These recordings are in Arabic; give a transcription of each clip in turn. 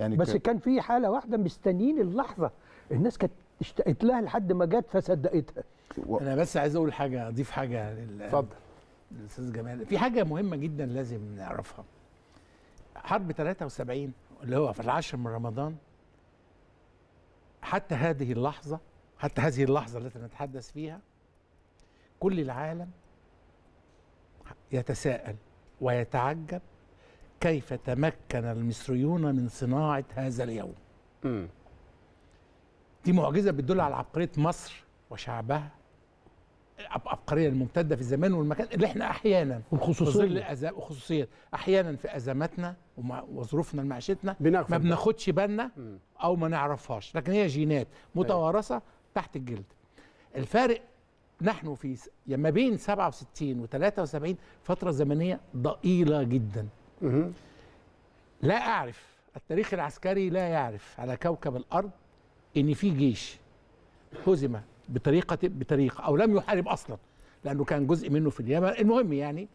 يعني بس كان في حاله واحده مستنيين اللحظه الناس كانت اشتقت لها لحد ما جت فصدقتها و... انا بس عايز اقول حاجه اضيف حاجه لل اتفضل الاستاذ جمال في حاجه مهمه جدا لازم نعرفها حرب 73 اللي هو في العاشر من رمضان حتى هذه اللحظه حتى هذه اللحظه التي نتحدث فيها كل العالم يتساءل ويتعجب كيف تمكن المصريون من صناعة هذا اليوم م. دي معجزة بتدل على عبقرية مصر وشعبها العبقرية الممتدة في الزمان والمكان اللي احنا أحيانا وخصوصية وخصوصية أحيانا في أزماتنا وظروفنا المعيشتنا ما بناخدش بالنا أو ما نعرفهاش لكن هي جينات متوارثة تحت الجلد الفارق نحن في ما بين 67 و 73 فترة زمنية ضئيلة جدا لا أعرف التاريخ العسكري لا يعرف على كوكب الأرض إن في جيش هزم بطريقة بطريقة أو لم يحارب أصلا لأنه كان جزء منه في اليمن المهم يعني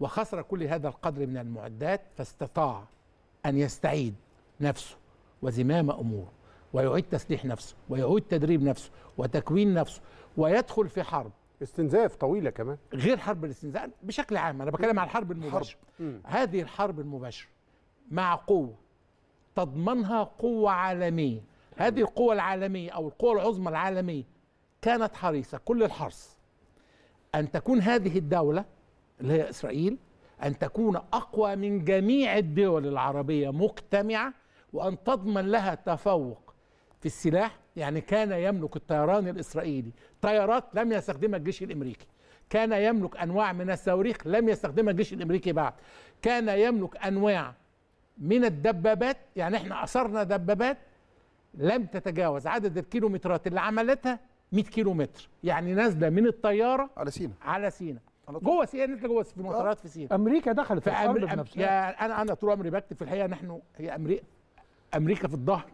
وخسر كل هذا القدر من المعدات فاستطاع أن يستعيد نفسه وزمام أموره ويعيد تسليح نفسه ويعيد تدريب نفسه وتكوين نفسه ويدخل في حرب استنزاف طويله كمان غير حرب الاستنزاف بشكل عام انا بتكلم عن الحرب المباشره هذه الحرب المباشره مع قوه تضمنها قوه عالميه هذه القوة العالمية أو القوة العظمى العالمية كانت حريصة كل الحرص أن تكون هذه الدولة اللي هي إسرائيل أن تكون أقوى من جميع الدول العربية مجتمعة وأن تضمن لها تفوق في السلاح يعني كان يملك الطيران الإسرائيلي طيارات لم يستخدمها الجيش الأمريكي كان يملك أنواع من الصواريخ لم يستخدمها الجيش الأمريكي بعد كان يملك أنواع من الدبابات يعني احنا أثرنا دبابات لم تتجاوز عدد الكيلومترات اللي عملتها 100 كيلو متر يعني نازله من الطياره على سينا على سينا جوه سينا نازله جوه في مطارات في سينا امريكا دخلت في, الحرب بنفسها يعني انا انا طول عمري بكتب في الحقيقه نحن هي امريكا امريكا في الظهر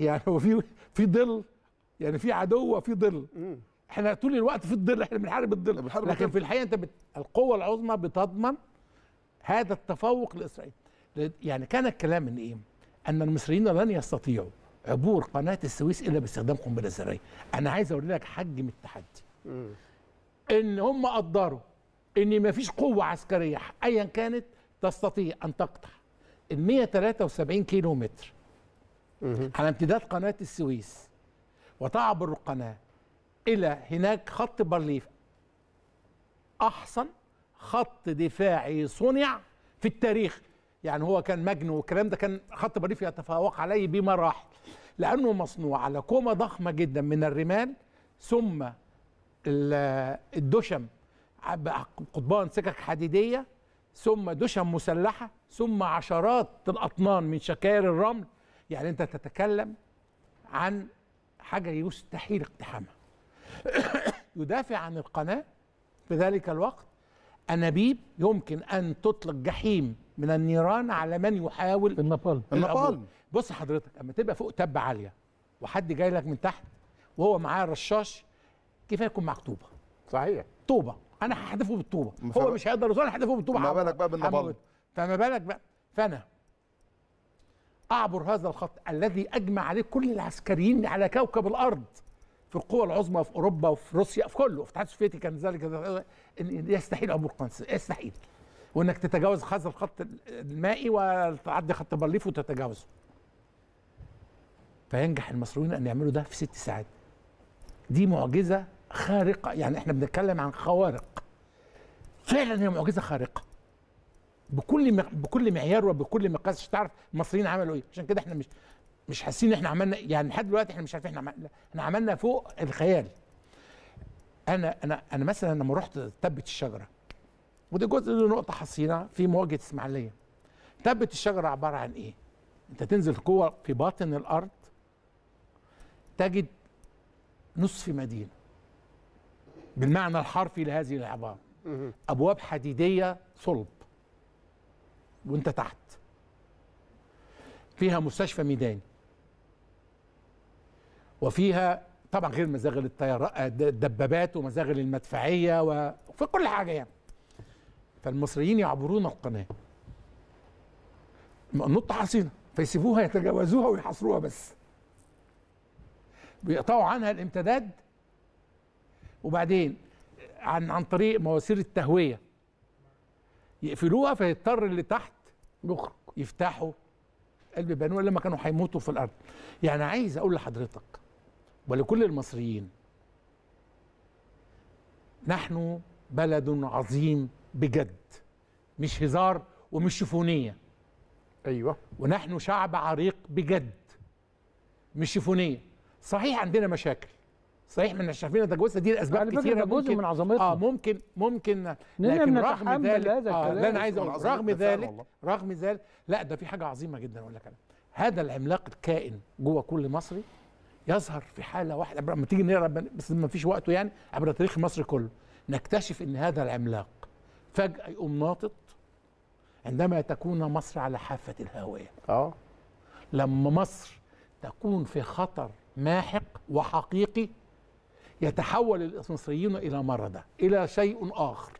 يعني هو في في ظل يعني في عدو وفي ظل احنا طول الوقت في الظل احنا بنحارب الظل لكن في الحقيقه انت بت... القوه العظمى بتضمن هذا التفوق لاسرائيل يعني كان الكلام ان ايه؟ ان المصريين لن يستطيعوا عبور قناه السويس الا باستخدام قنبله ذريه انا عايز اوري لك حجم التحدي ان هم قدروا ان ما فيش قوه عسكريه ايا كانت تستطيع ان تقطع ال 173 كيلو متر على امتداد قناة السويس وتعبر القناة إلى هناك خط برليف أحسن خط دفاعي صنع في التاريخ يعني هو كان مجنو والكلام ده كان خط برليف يتفوق عليه بمراحل لانه مصنوع على كومه ضخمه جدا من الرمال ثم الدشم قضبان سكك حديديه ثم دشم مسلحه ثم عشرات الاطنان من شكاير الرمل يعني انت تتكلم عن حاجه يستحيل اقتحامها يدافع عن القناه في ذلك الوقت انابيب يمكن ان تطلق جحيم من النيران على من يحاول النبال النبال بص حضرتك اما تبقى فوق تبه عاليه وحد جاي لك من تحت وهو معاه رشاش كفايه يكون معاك طوبه صحيح طوبه انا هحدفه بالطوبه هو مش هيقدر يوصل هحدفه بالطوبه ما بالك بقى بالنبال فما بالك بقى فانا اعبر هذا الخط الذي اجمع عليه كل العسكريين على كوكب الارض في القوى العظمى في اوروبا وفي روسيا في كله في الاتحاد السوفيتي كان ذلك يستحيل عبور قناه يستحيل وانك تتجاوز هذا الخط المائي وتعدي خط بارليف وتتجاوزه فينجح المصريين ان يعملوا ده في ست ساعات دي معجزه خارقه يعني احنا بنتكلم عن خوارق فعلا هي معجزه خارقه بكل م... بكل معيار وبكل مقياس عشان تعرف المصريين عملوا ايه عشان كده احنا مش مش حاسين احنا عملنا يعني لحد دلوقتي احنا مش عارفين احنا عملنا احنا عملنا فوق الخيال انا انا انا مثلا لما رحت تبت الشجره وده جزء له نقطه حصينه في مواجهه اسماعيليه تبت الشجره عباره عن ايه انت تنزل قوه في باطن الارض تجد نصف مدينه بالمعنى الحرفي لهذه العباره ابواب حديديه صلب وانت تحت فيها مستشفى ميداني وفيها طبعا غير مزاغل الدبابات ومزاغل المدفعيه وفي كل حاجه يعني فالمصريين يعبرون القناه نط حصينه فيسيبوها يتجاوزوها ويحاصروها بس بيقطعوا عنها الامتداد وبعدين عن عن طريق مواسير التهويه يقفلوها فيضطر اللي تحت يخرج يفتحوا قلب بنو لما كانوا هيموتوا في الارض يعني عايز اقول لحضرتك ولكل المصريين نحن بلد عظيم بجد مش هزار ومش شفونيه ايوه ونحن شعب عريق بجد مش شفونيه صحيح عندنا مشاكل صحيح من شايفين التجوزه دي لاسباب كثيره جزء من عظمتها اه ممكن ممكن لكن رغم ذلك آه لا انا عايز اقول رغم ذلك رغم ذلك لا ده في حاجه عظيمه جدا اقول لك انا هذا العملاق الكائن جوه كل مصري يظهر في حاله واحده لما تيجي نقرا بس ما فيش وقته يعني عبر تاريخ مصر كله نكتشف ان هذا العملاق فجاه يقوم ناطط عندما تكون مصر على حافه الهاويه اه لما مصر تكون في خطر ماحق وحقيقي يتحول المصريون الى مرضى الى شيء اخر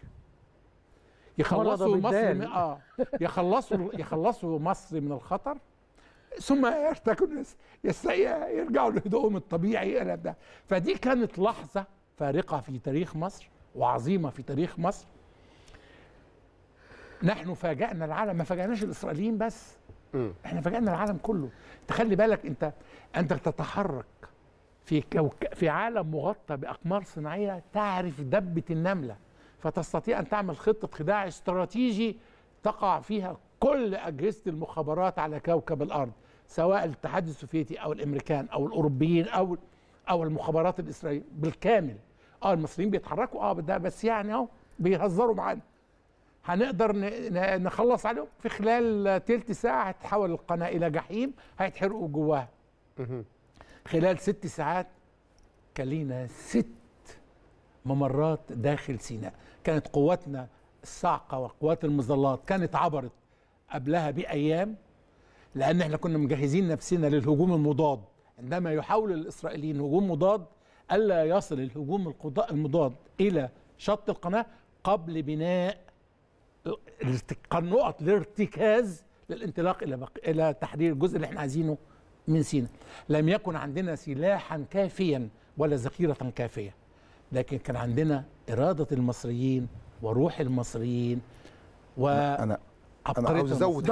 يخلصوا مصر من اه يخلصوا يخلصوا مصر من الخطر ثم يرتكبوا يرجعوا لهدوءهم الطبيعي الى ده فدي كانت لحظه فارقه في تاريخ مصر وعظيمه في تاريخ مصر نحن فاجأنا العالم ما فاجأناش الإسرائيليين بس احنا فاجأنا العالم كله تخلي بالك انت انت تتحرك في كوك... في عالم مغطى باقمار صناعيه تعرف دبه النمله فتستطيع ان تعمل خطه خداع استراتيجي تقع فيها كل اجهزه المخابرات على كوكب الارض سواء الاتحاد السوفيتي او الامريكان او الاوروبيين او او المخابرات الاسرائيليه بالكامل اه المصريين بيتحركوا اه ده بس يعني اهو بيهزروا معانا هنقدر نخلص عليهم في خلال تلت ساعه هتتحول القناه الى جحيم هيتحرقوا جواها خلال ست ساعات كان لينا ست ممرات داخل سيناء كانت قواتنا الصاعقه وقوات المظلات كانت عبرت قبلها بايام لان احنا كنا مجهزين نفسنا للهجوم المضاد عندما يحاول الاسرائيليين هجوم مضاد الا يصل الهجوم المضاد الى شط القناه قبل بناء نقط الارتكاز للانطلاق الى الى تحرير الجزء اللي احنا عايزينه من سيناء لم يكن عندنا سلاحا كافيا ولا ذخيرة كافية لكن كان عندنا إرادة المصريين وروح المصريين و أنا أنا عاوز أزود